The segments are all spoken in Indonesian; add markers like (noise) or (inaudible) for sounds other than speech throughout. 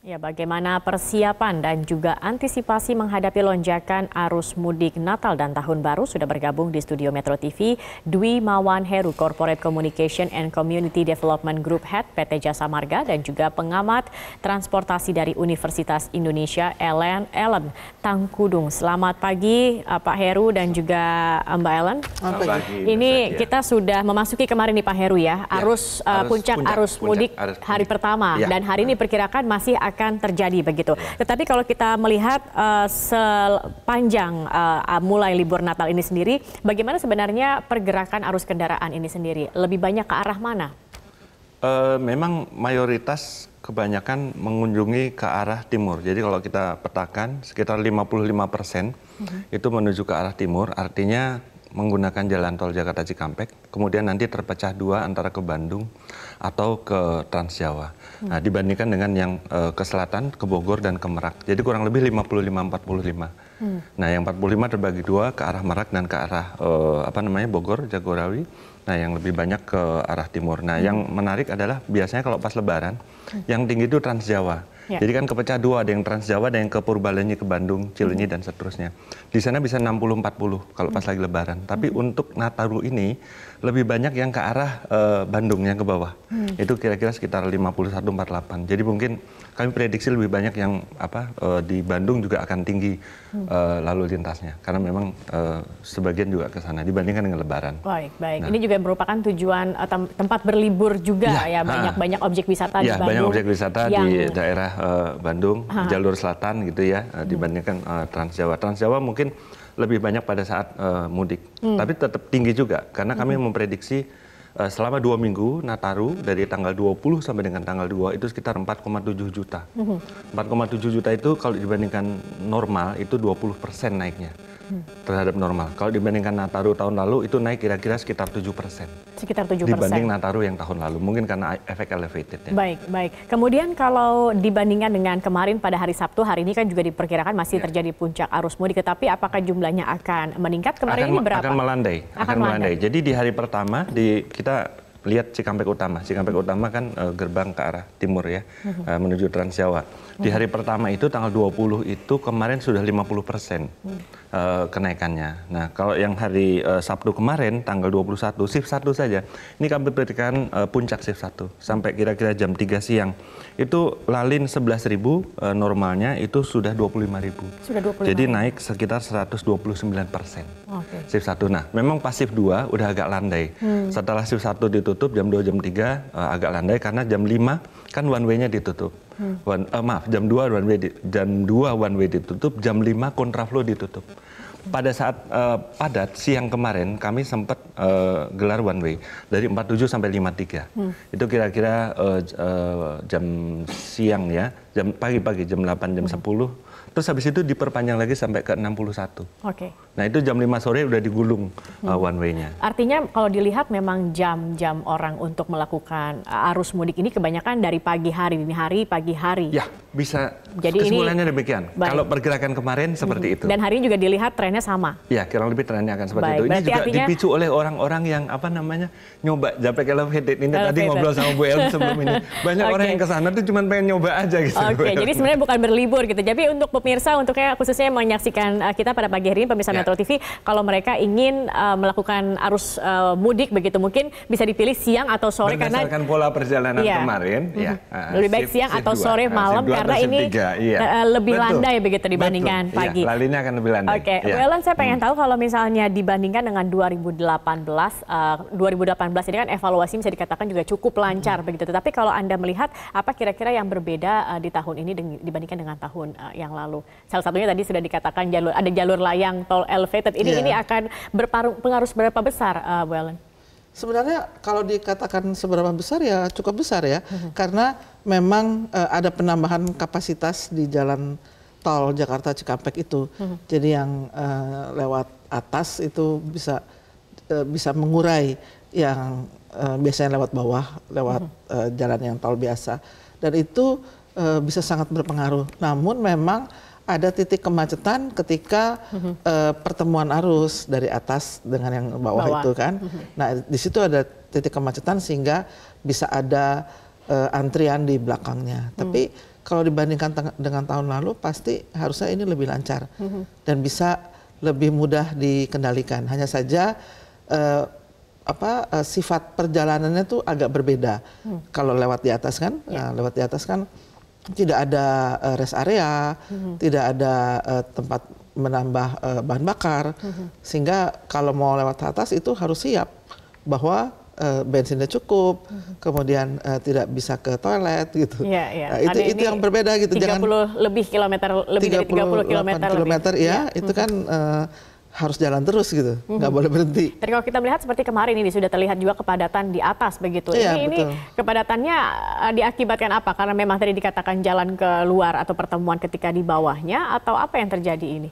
Ya, bagaimana persiapan dan juga antisipasi menghadapi lonjakan arus mudik Natal dan Tahun Baru sudah bergabung di studio Metro TV Dwi Mawan Heru, Corporate Communication and Community Development Group Head PT Jasa Marga dan juga pengamat transportasi dari Universitas Indonesia Ellen Ellen Tangkudung. Selamat pagi eh, Pak Heru dan juga eh, Mbak Ellen. Selamat pagi. Ini kita sudah memasuki kemarin nih Pak Heru ya, arus, ya, arus uh, puncak, puncak arus mudik puncak, arus mudik. hari pertama ya. dan hari ini hmm. perkirakan masih akan terjadi begitu. Ya. Tetapi kalau kita melihat uh, sepanjang uh, mulai libur Natal ini sendiri, bagaimana sebenarnya pergerakan arus kendaraan ini sendiri? Lebih banyak ke arah mana? Uh, memang mayoritas kebanyakan mengunjungi ke arah timur. Jadi kalau kita petakan sekitar 55 persen uh mhm. -huh. itu menuju ke arah timur. Artinya menggunakan jalan tol Jakarta Cikampek, kemudian nanti terpecah dua antara ke Bandung atau ke Transjawa. Nah, hmm. Nah, dibandingkan dengan yang uh, ke selatan, ke Bogor dan ke Merak. Jadi kurang lebih 55-45. Hmm. Nah, yang 45 terbagi dua ke arah Merak dan ke arah uh, apa namanya Bogor, Jagorawi. Nah, yang lebih banyak ke arah timur. Nah, hmm. yang menarik adalah biasanya kalau pas lebaran, hmm. yang tinggi itu Trans Jawa. Ya. Jadi kan kepecah dua, ada yang Trans Jawa, ada yang ke Purbalenyi, ke Bandung, Cilenyi hmm. dan seterusnya. Di sana bisa 60-40 kalau pas hmm. lagi Lebaran. Tapi hmm. untuk Nataru ini lebih banyak yang ke arah uh, yang ke bawah. Hmm. Itu kira-kira sekitar 51-48. Jadi mungkin kami prediksi lebih banyak yang apa uh, di Bandung juga akan tinggi hmm. uh, lalu lintasnya karena memang uh, sebagian juga ke sana dibandingkan dengan Lebaran. Baik, baik. Nah. Ini juga merupakan tujuan eh, tem tempat berlibur juga ya, ya. banyak-banyak objek wisata ya, di Bandung. banyak objek wisata yang... Eh, di daerah uh, Bandung, ha. jalur selatan gitu ya uh, dibandingkan uh, Trans Jawa. Trans Jawa mungkin lebih banyak pada saat uh, mudik, hmm. tapi tetap tinggi juga karena kami hmm. memprediksi uh, selama dua minggu Nataru dari tanggal 20 sampai dengan tanggal 2 itu sekitar 4,7 juta. Hmm. 4,7 juta itu kalau dibandingkan normal itu 20 persen naiknya terhadap normal. Kalau dibandingkan Nataru tahun lalu itu naik kira-kira sekitar 7 persen. Sekitar 7 persen. Dibanding Nataru yang tahun lalu, mungkin karena e- efek elevated ya. Baik, baik. Kemudian kalau dibandingkan dengan kemarin pada hari Sabtu, hari ini kan juga diperkirakan masih ya. terjadi puncak arus mudik, tetapi apakah jumlahnya akan meningkat? Kemarin akan, ini berapa? Akan melandai, akan, akan melandai. Jadi di hari pertama di kita lihat Cikampek Utama. Cikampek Utama kan uh, gerbang ke arah timur ya, uh, menuju Transjawa. Di hari pertama itu tanggal 20 itu kemarin sudah 50 persen hmm. uh, kenaikannya. Nah kalau yang hari uh, Sabtu kemarin tanggal 21 shift 1 saja, ini kami berikan uh, eh, puncak shift 1 sampai kira-kira jam 3 siang. Itu lalin 11 ribu uh, normalnya itu sudah 25 ribu. Sudah 25. Jadi naik sekitar 129 persen. Okay. Shift 1. Nah memang pas shift 2 udah agak landai. Hmm. Setelah shift 1 ditutup jam 2 jam 3 uh, agak landai karena jam 5 kan one way-nya ditutup one, uh, maaf jam 2 one way di, jam 2 one way ditutup, jam 5 kontraflow ditutup. Pada saat uh, padat siang kemarin kami sempat uh, gelar one way dari 47 sampai 53. Hmm. Itu kira-kira uh, uh, jam siang ya, jam pagi-pagi jam 8 jam hmm. 10 Terus habis itu diperpanjang lagi sampai ke 61. Oke. Okay. Nah itu jam 5 sore udah digulung uh, hmm. uh, one way-nya. Artinya kalau dilihat memang jam-jam orang untuk melakukan uh, arus mudik ini kebanyakan dari pagi hari, dini hari, pagi hari. Ya bisa jadi kesimpulannya ini demikian. Baik. Kalau pergerakan kemarin seperti hmm. itu. Dan hari ini juga dilihat trennya sama. Ya, kurang lebih trennya akan seperti baik. itu. Ini Berarti juga artinya... dipicu oleh orang-orang yang apa namanya nyoba Japek Elevated ini elevated. tadi ngobrol sama Bu Elm sebelum ini. Banyak okay. (laughs) orang yang kesana tuh cuma pengen nyoba aja gitu. Oke, okay, (laughs) jadi sebenarnya bukan berlibur gitu. Jadi untuk pemirsa untuk untuknya khususnya yang menyaksikan eh, kita pada pagi hari ini pemirsa ya. Metro TV kalau mereka ingin uh, melakukan arus uh, mudik begitu mungkin bisa dipilih siang atau sore Berdasarkan karena pola perjalanan iya. ya. kemarin mm ya. Ah, lebih baik siang atau sore ah, malam karena ini aja, iya. Eh, eh, lebih Betul. landai begitu dibandingkan Betul. Iya, pagi. Iya, lalinya akan lebih landai. Oke, okay. iya. saya pengen hmm. tahu kalau misalnya dibandingkan dengan 2018, uh, 2018 ini kan evaluasi bisa dikatakan juga cukup lancar hmm. begitu. Tapi kalau Anda melihat apa kira-kira yang berbeda uh, di tahun ini dibandingkan dengan tahun uh, yang lalu? Salah satunya tadi sudah dikatakan jalur ada jalur layang tol elevated. Ini yeah. ini akan berpengaruh seberapa besar, uh, Bu Sebenarnya kalau dikatakan seberapa besar ya cukup besar ya, hmm. karena memang uh, ada penambahan kapasitas di jalan tol Jakarta Cikampek itu. Hmm. Jadi yang uh, lewat atas itu bisa uh, bisa mengurai yang uh, biasanya lewat bawah, lewat hmm. uh, jalan yang tol biasa. Dan itu uh, bisa sangat berpengaruh. Namun memang ada titik kemacetan ketika mm -hmm. uh, pertemuan arus dari atas dengan yang bawah, bawah. itu kan. Mm -hmm. Nah, di situ ada titik kemacetan sehingga bisa ada uh, antrian di belakangnya. Mm. Tapi kalau dibandingkan dengan tahun lalu pasti harusnya ini lebih lancar mm -hmm. dan bisa lebih mudah dikendalikan. Hanya saja uh, apa uh, sifat perjalanannya tuh agak berbeda. Mm. Kalau lewat di atas kan, yeah. Iya. uh, lewat di atas kan tidak ada uh, rest area, mm-hmm. tidak ada uh, tempat menambah uh, bahan bakar, mm-hmm. sehingga kalau mau lewat atas itu harus siap bahwa uh, bensinnya cukup, mm-hmm. kemudian uh, tidak bisa ke toilet gitu. Yeah, yeah. Nah, itu ada itu yang berbeda gitu. 30 Jangan lebih kilometer lebih 30, dari 30 kilometer, kilometer lebih. ya, ya. Mm-hmm. itu kan uh, harus jalan terus gitu, nggak mm -hmm. boleh berhenti. Tapi kalau kita melihat seperti kemarin ini sudah terlihat juga kepadatan di atas begitu. Iya, ini, ini kepadatannya eh, diakibatkan apa? Karena memang tadi dikatakan jalan keluar atau pertemuan ketika di bawahnya atau apa yang terjadi ini?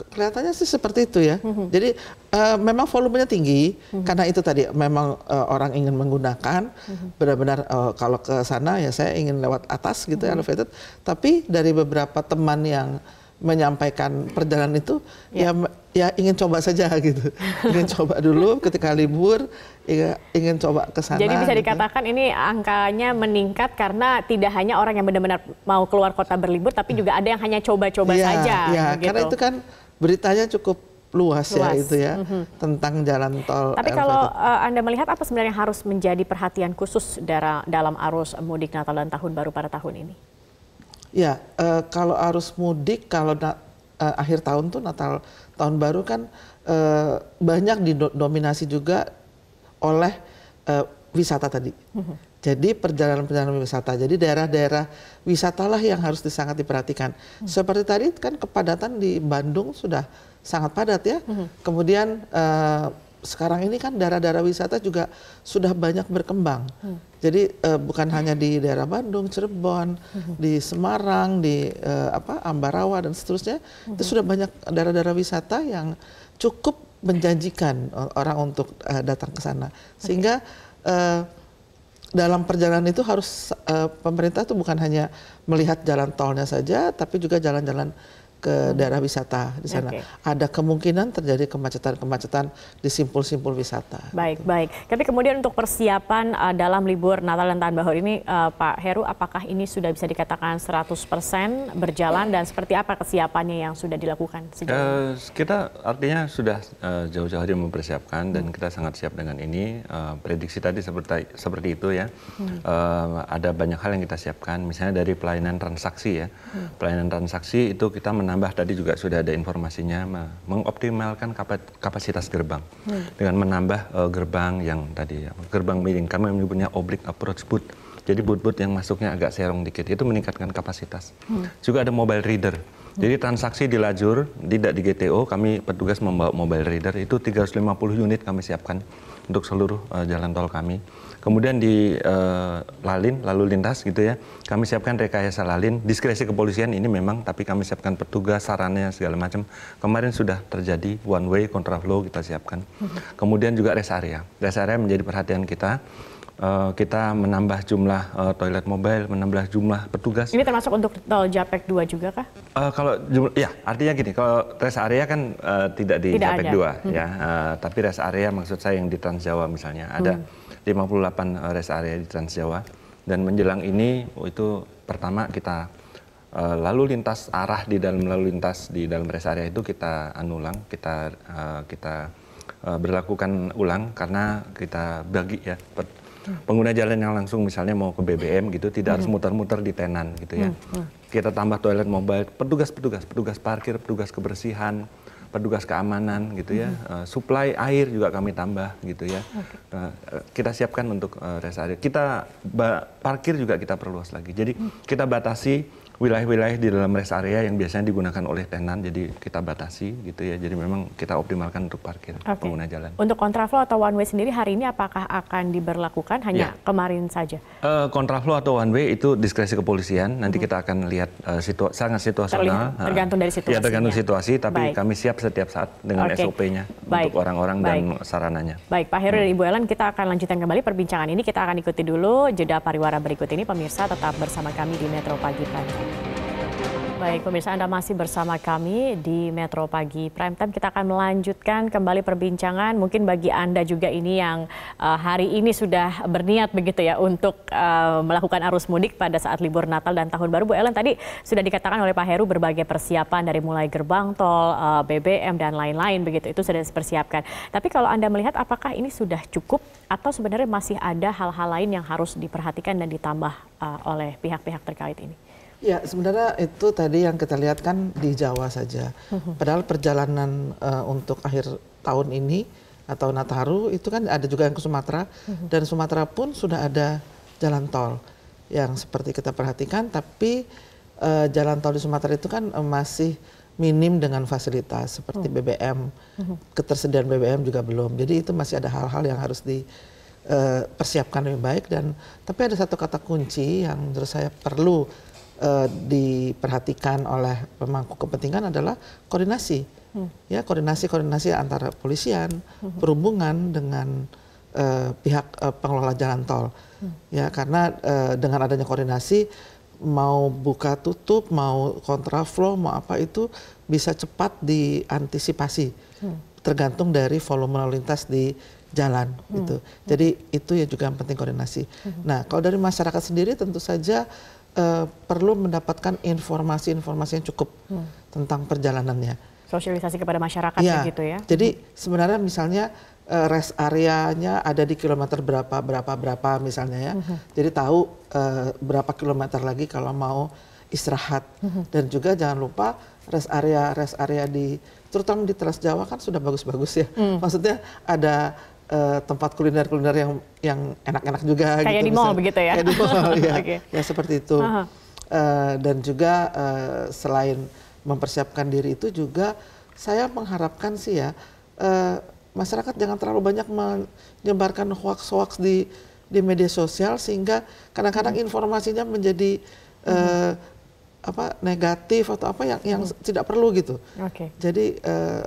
Kelihatannya sih seperti itu ya. Mm -hmm. Jadi uh, memang volumenya tinggi mm -hmm. karena itu tadi memang uh, orang ingin menggunakan mhm. benar-benar mm -hmm. uh, kalau ke sana ya saya ingin lewat atas gitu mm -hmm. elevated. Tapi dari beberapa teman yang menyampaikan perjalanan itu yeah. ya ya ingin coba saja (laughs) gitu ingin coba dulu ketika libur ya, ingin coba ke sana jadi bisa gitu. Ya. dikatakan ini angkanya meningkat karena tidak hanya orang yang benar-benar mau keluar kota berlibur tapi juga ada yang hanya coba-coba yeah, saja yeah. Gitu. karena itu kan beritanya cukup luas, ya luas. ya itu ya mm -hmm. tentang jalan tol. Tapi kalau uh, anda melihat apa sebenarnya yang harus menjadi perhatian khusus dalam arus mudik Natal dan Tahun Baru pada tahun ini? Ya, uh, kalau arus mudik, kalau uh, akhir tahun tuh Natal tahun baru kan uh, banyak didominasi juga oleh uh, wisata tadi. Mm-hmm. Jadi perjalanan-perjalanan wisata. Jadi daerah-daerah wisatalah yang harus sangat diperhatikan. Mm-hmm. Seperti tadi kan kepadatan di Bandung sudah sangat padat ya. Mm-hmm. Kemudian uh, sekarang ini kan daerah-daerah wisata juga sudah banyak berkembang. Hmm. Jadi uh, bukan hmm. hanya di daerah Bandung, Cirebon, hmm. di Semarang, di uh, apa Ambarawa dan seterusnya, hmm. itu sudah banyak daerah-daerah wisata yang cukup menjanjikan orang untuk uh, datang ke sana. Sehingga okay. uh, dalam perjalanan itu harus uh, pemerintah itu bukan hanya melihat jalan tolnya saja, tapi juga jalan-jalan ke daerah wisata di sana. Okay. Ada kemungkinan terjadi kemacetan-kemacetan di simpul-simpul wisata. Baik, gitu. baik. Tapi kemudian untuk persiapan uh, dalam libur Natal dan Tahun Baru ini, uh, Pak Heru, apakah ini sudah bisa dikatakan 100% berjalan dan seperti apa kesiapannya yang sudah dilakukan Uh, kita artinya sudah jauh-jauh hari mempersiapkan hmm. dan kita sangat siap dengan ini. Uh, prediksi tadi seperti seperti itu ya. Hmm. Uh, ada banyak hal yang kita siapkan, misalnya dari pelayanan transaksi ya. Hmm. Pelayanan transaksi itu kita men menambah tadi juga sudah ada informasinya mengoptimalkan kapasitas gerbang hmm. dengan menambah uh, gerbang yang tadi ya, gerbang miring kami menyebutnya oblique approach boot jadi boot-boot yang masuknya agak serong dikit itu meningkatkan kapasitas hmm. juga ada mobile reader jadi transaksi di lajur tidak di GTO kami petugas membawa mobile reader itu 350 unit kami siapkan untuk seluruh uh, jalan tol kami Kemudian di uh, lalin, lalu lintas gitu ya, kami siapkan rekayasa lalin. Diskresi kepolisian ini memang, tapi kami siapkan petugas, sarannya segala macam. Kemarin sudah terjadi one way, kontraflow kita siapkan. Kemudian juga rest area. Rest area menjadi perhatian kita. Uh, kita menambah jumlah uh, toilet mobile, menambah jumlah petugas. Ini termasuk untuk tol Japek 2 juga kah? Uh, kalau jumlah, ya artinya gini, kalau rest area kan uh, tidak di tidak Japek ada. 2 hmm. ya, uh, tapi rest area maksud saya yang di Trans Jawa misalnya ada. Hmm 58 eh, rest area di Trans Jawa dan menjelang ini oh, itu pertama kita eh, lalu lintas arah di dalam lalu lintas di dalam rest area itu kita anulang kita eh, kita berlakukan ulang karena kita bagi ya pengguna jalan yang langsung misalnya mau ke BBM gitu tidak harus hmm. muter-muter di tenan gitu ya hmm, hmm. kita tambah toilet mobile petugas petugas petugas parkir petugas kebersihan petugas keamanan gitu ya. Mm-hmm. Uh, supply air juga kami tambah gitu ya. Okay. Uh, eh, kita siapkan untuk uh, rest area. Kita parkir juga kita perluas lagi. Jadi mm-hmm. kita batasi wilayah-wilayah di dalam rest area yang biasanya digunakan oleh tenan jadi kita batasi gitu ya. Jadi memang kita optimalkan untuk parkir okay. pengguna jalan. Untuk kontraflow atau one way sendiri hari ini apakah akan diberlakukan hanya yeah. kemarin saja? Uh, kontraflow atau one way itu diskresi kepolisian. Nanti hmm. kita akan lihat uh, sangat situasional. Terlihat, tergantung dari situasi. Ya tergantung situasi tapi Baik. kami siap setiap saat dengan okay. SOP-nya untuk orang-orang dan sarananya. Baik Pak Heru hmm. dan Ibu Ellen kita akan lanjutkan kembali perbincangan ini. Kita akan ikuti dulu jeda pariwara berikut ini pemirsa tetap bersama kami di Metro Pagi Pagi. Baik, pemirsa Anda masih bersama kami di Metro Pagi Prime Time. Kita akan melanjutkan kembali perbincangan. Mungkin bagi Anda juga ini yang uh, hari ini sudah berniat begitu ya untuk uh, melakukan arus mudik pada saat libur Natal dan Tahun Baru. Bu Ellen tadi sudah dikatakan oleh Pak Heru berbagai persiapan dari mulai gerbang tol, uh, eh, BBM dan lain-lain begitu. Itu sudah dipersiapkan. Tapi kalau Anda melihat apakah ini sudah cukup atau sebenarnya masih ada hal-hal lain yang harus diperhatikan dan ditambah uh, oleh pihak-pihak terkait ini? Ya, sebenarnya itu tadi yang kita lihat kan di Jawa saja. Mhm. Padahal perjalanan uh, untuk akhir tahun ini atau Nataru itu kan ada juga yang ke Sumatera mhm. dan Sumatera pun sudah ada jalan tol yang seperti kita perhatikan tapi uh, jalan tol di Sumatera itu kan uh, masih minim dengan fasilitas seperti BBM. Mhm. Ketersediaan BBM juga belum. Jadi itu masih ada hal-hal yang harus di persiapkan lebih baik dan tapi ada satu kata kunci yang menurut saya perlu uh, diperhatikan oleh pemangku kepentingan adalah koordinasi. Hmm. Ya, koordinasi-koordinasi antara polisian, hmm. perhubungan dengan uh, pihak uh, pengelola jalan tol. Hmm. Ya, karena uh, dengan adanya koordinasi mau buka tutup, mau kontraflow, mau apa itu bisa cepat diantisipasi. Hmm. Tergantung dari volume lalu lintas di jalan hmm. Gitu. hmm. itu. Jadi hmm. itu ya juga yang penting koordinasi. Hmm. Nah, kalau dari masyarakat sendiri tentu saja uh, perlu mendapatkan informasi-informasi yang cukup hmm. tentang perjalanannya. Sosialisasi kepada masyarakat ya, gitu ya. Jadi sebenarnya misalnya uh, rest areanya ada di kilometer berapa berapa berapa misalnya ya. Hmm. Jadi tahu uh, berapa kilometer lagi kalau mau istirahat hmm. dan juga jangan lupa rest area rest area di terutama di Trans Jawa kan sudah bagus-bagus ya. Hmm. Maksudnya ada Eh, tempat kuliner-kuliner yang yang enak-enak juga kayak gitu, di mall begitu ya kayak di mall (laughs) ya okay. ya seperti itu uh -huh. uh, dan juga uh, selain mempersiapkan diri itu juga saya mengharapkan sih ya uh, masyarakat jangan terlalu banyak menyebarkan hoax-hoax di di media sosial sehingga kadang-kadang hmm. informasinya menjadi hmm. apa negatif atau apa yang yang hmm. tidak perlu gitu. Okay. Jadi uh,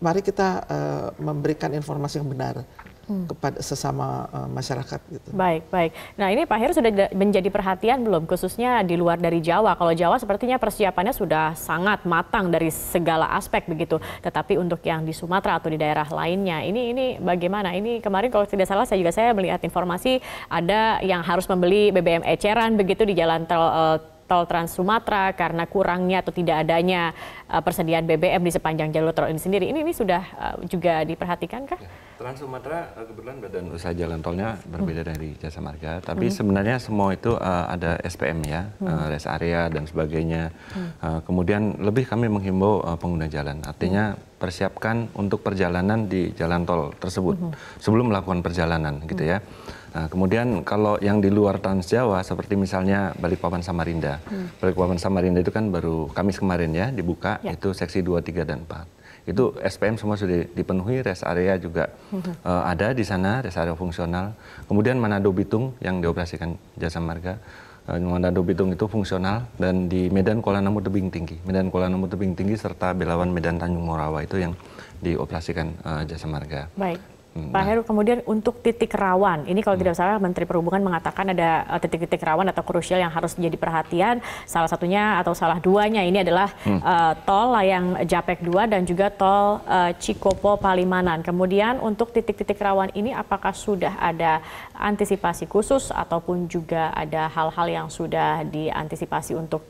mari kita uh, memberikan informasi yang benar hmm. kepada sesama uh, masyarakat gitu. Baik, baik. Nah, ini Pak Heru sudah menjadi perhatian belum khususnya di luar dari Jawa. Kalau Jawa sepertinya persiapannya sudah sangat matang dari segala aspek begitu. Tetapi untuk yang di Sumatera atau di daerah lainnya, ini ini bagaimana? Ini kemarin kalau tidak salah saya juga saya melihat informasi ada yang harus membeli BBM eceran begitu di jalan tol uh, tol Trans Sumatera karena kurangnya atau tidak adanya eh, persediaan BBM di sepanjang jalur tol ini sendiri. Ini ini sudah juga diperhatikan kah? Ya. Trans Sumatera eh, kebetulan badan usaha jalan tolnya berbeda hmm. dari Jasa Marga, hmm. tapi hmm. sebenarnya semua itu uh, ada SPM ya, hmm. uh, rest area dan sebagainya. Hmm. Uh, kemudian lebih kami menghimbau uh, pengguna jalan, artinya hmm. persiapkan untuk perjalanan di jalan tol tersebut hmm. sebelum melakukan perjalanan gitu ya. Nah, kemudian kalau yang di luar Trans Jawa seperti misalnya Balikpapan Samarinda. Hmm. Balikpapan Samarinda itu kan baru Kamis kemarin ya dibuka ya. itu seksi 2, 3 dan 4 itu SPM semua sudah dipenuhi rest area juga uh, ada di sana rest area fungsional kemudian Manado Bitung yang dioperasikan jasa marga uh, Manado Bitung itu fungsional dan di Medan Kuala Namu tebing tinggi Medan Kuala Namu tebing tinggi serta Belawan Medan Tanjung Morawa itu yang dioperasikan uh, jasa marga. Baik. Hmm. Pak Heru, kemudian untuk titik rawan, ini kalau hmm. tidak salah Menteri Perhubungan mengatakan ada eh, titik-titik rawan atau krusial yang harus menjadi perhatian. Salah satunya atau salah duanya ini adalah hmm. uh, tol layang Japek 2 dan juga tol uh, Cikopo Palimanan. Kemudian untuk titik-titik rawan ini apakah sudah ada antisipasi khusus ataupun juga ada hal-hal yang sudah diantisipasi untuk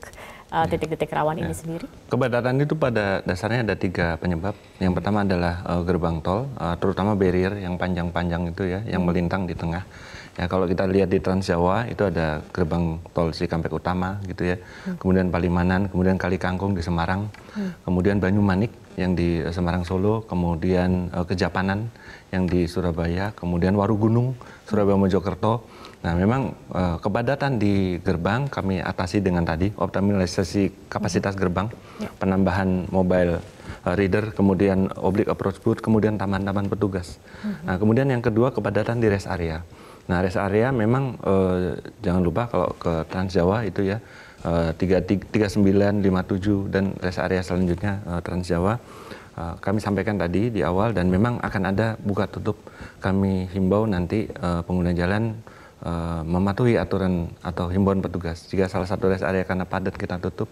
Eh, iya. titik-titik uh, rawan ya. ini iya. sendiri? Kepadatan itu pada dasarnya ada tiga penyebab. Yang pertama adalah uh, gerbang tol, uh, terutama barrier yang panjang-panjang itu ya, yang melintang di tengah. Ya, kalau kita lihat di Trans Jawa itu ada gerbang tol Cikampek Utama gitu ya, hmm. kemudian Palimanan, kemudian Kali Kangkung di Semarang, hmm. kemudian Banyumanik yang di Semarang Solo, kemudian uh, Kejapanan yang di Surabaya, kemudian Waru Gunung Surabaya Mojokerto, Nah, memang uh, kepadatan di gerbang kami atasi dengan tadi optimalisasi kapasitas hmm. gerbang, ya. penambahan mobile eh, reader, kemudian oblik approach booth, kemudian taman-taman petugas. Hmm. Nah, kemudian yang kedua kepadatan di rest area. Nah, rest area memang uh, jangan lupa kalau ke Trans Jawa itu ya uh, 39, 57 dan rest area selanjutnya uh, Trans Jawa kami sampaikan tadi di awal dan memang akan ada buka tutup kami himbau nanti pengguna jalan Eh, mematuhi aturan atau himbauan petugas. Jika salah satu rest area karena padat kita tutup,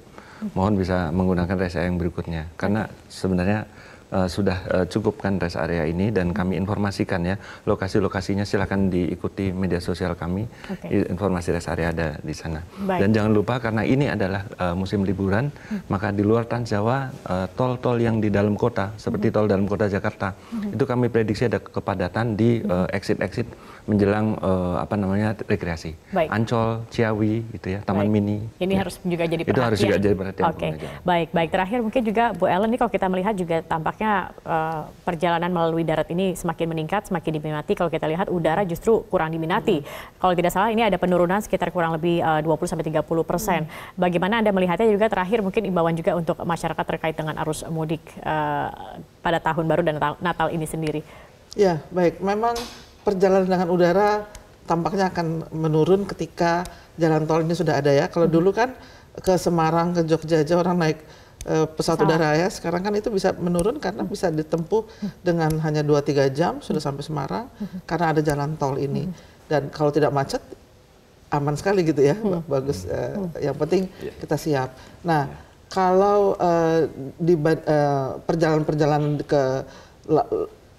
mohon bisa menggunakan rest area yang berikutnya. Karena sebenarnya uh, sudah uh, cukup kan rest area ini dan kami informasikan ya lokasi-lokasinya silahkan diikuti media sosial kami okay. informasi rest area ada di sana Baik. dan jangan lupa karena ini adalah uh, musim liburan hmm. maka di luar Trans Jawa tol-tol uh, yang di dalam kota seperti hmm. tol dalam kota Jakarta hmm. itu kami prediksi ada kepadatan di exit-exit exit -exit menjelang uh, apa namanya rekreasi. Baik. Ancol, Ciawi gitu ya, Taman baik. Mini. Ini ya. harus juga jadi perhatian. Itu harus juga jadi perhatian. Oke. Okay. Baik, baik. Terakhir mungkin juga Bu Ellen ini kalau kita melihat juga tampaknya uh, perjalanan melalui darat ini semakin meningkat, semakin diminati. Kalau kita lihat udara justru kurang diminati. Hmm. Kalau tidak salah ini ada penurunan sekitar kurang lebih eh, uh, 20 sampai 30 persen. Hmm. Bagaimana Anda melihatnya juga terakhir mungkin imbauan juga untuk masyarakat terkait dengan arus mudik uh, pada tahun baru dan Natal ini sendiri. Ya, baik. Memang perjalanan dengan udara tampaknya akan menurun ketika jalan tol ini sudah ada ya. Kalau hmm. dulu kan ke Semarang, ke Jogja aja orang naik e, pesawat udara ya. Sekarang kan itu bisa menurun karena hmm. bisa ditempuh hmm. dengan hanya 2-3 jam sudah sampai Semarang karena ada jalan tol ini. Dan kalau tidak macet aman sekali gitu ya. Bagus e, yang penting iya. kita siap. Nah, iya. kalau e, di perjalanan-perjalanan ke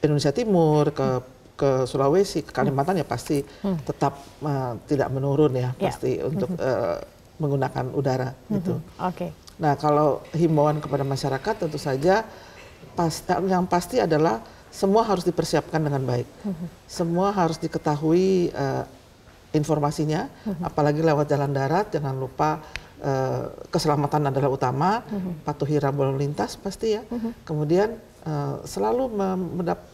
Indonesia Timur, ke ke Sulawesi, ke Kalimantan ya pasti hmm. tetap uh, tidak menurun ya, ya. pasti yeah. untuk uh, menggunakan udara hmm. gitu. Oke. Okay. Nah kalau himbauan kepada masyarakat tentu saja pas, eh, yang pasti adalah semua harus dipersiapkan dengan baik, hmm. semua harus diketahui uh, informasinya, hmm. apalagi lewat jalan darat jangan lupa keselamatan adalah utama, hmm. patuhi rambu lalu lintas pasti ya, hmm. kemudian uh, selalu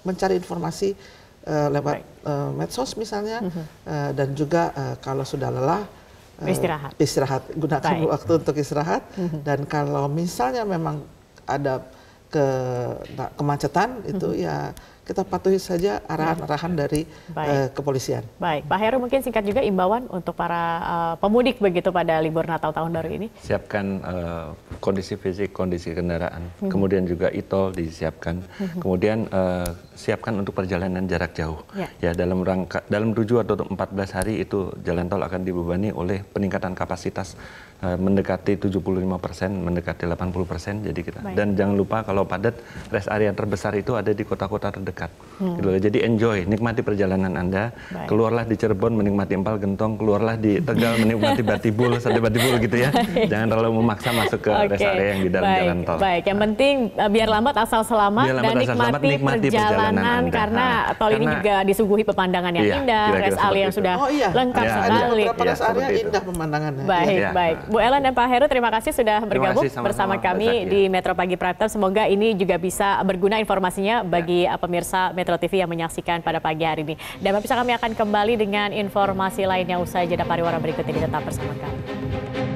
mencari informasi uh, lewat uh, medsos misalnya mm -hmm. uh, dan juga uh, kalau sudah lelah uh, istirahat istirahat gunakan Baik. waktu untuk istirahat mm -hmm. dan kalau misalnya memang ada ke kemacetan itu mm -hmm. ya kita patuhi saja arahan-arahan dari Uh, kepolisian. Baik, Pak Heru mungkin singkat juga imbauan untuk para uh, pemudik begitu pada libur Natal tahun baru ini. Siapkan uh, kondisi fisik, kondisi kendaraan, hmm. kemudian juga itol tol disiapkan, hmm. kemudian uh, siapkan untuk perjalanan jarak jauh. Ya, ya dalam rangka dalam tujuh atau 14 hari itu jalan tol akan dibebani oleh peningkatan kapasitas mendekati 75 persen, mendekati 80 persen. Jadi kita Baik. dan jangan lupa kalau padat rest area terbesar itu ada di kota-kota terdekat terdekat Hmm. Gitu Jadi enjoy, nikmati perjalanan Anda. Baik. Keluarlah di Cirebon menikmati empal gentong, keluarlah di Tegal (laughs) menikmati batibul, sate batibul gitu ya. Baik. Jangan terlalu memaksa masuk ke okay. rest area yang di dalam jalan tol. Baik, yang nah. penting eh, biar lambat asal selamat biar lambat, dan nikmati, selamat, nikmati perjalanan, perjalanan karena nah, tol karena, ini juga disuguhi pemandangan yang iya, indah, kira -kira rest area yang itu. sudah oh, iya. lengkap ya, sekali. Ada iya, rest area indah pemandangannya. Baik, ya. baik. Bu Ellen dan Pak Heru terima kasih sudah bergabung bersama kami ya. di Metro Pagi Prime Semoga ini juga bisa berguna informasinya bagi ya. eh, pemirsa Metro Metro TV yang menyaksikan pada pagi hari ini. Dan bisa kami akan kembali dengan informasi lainnya usai jeda pariwara berikut ini tetap bersama kami.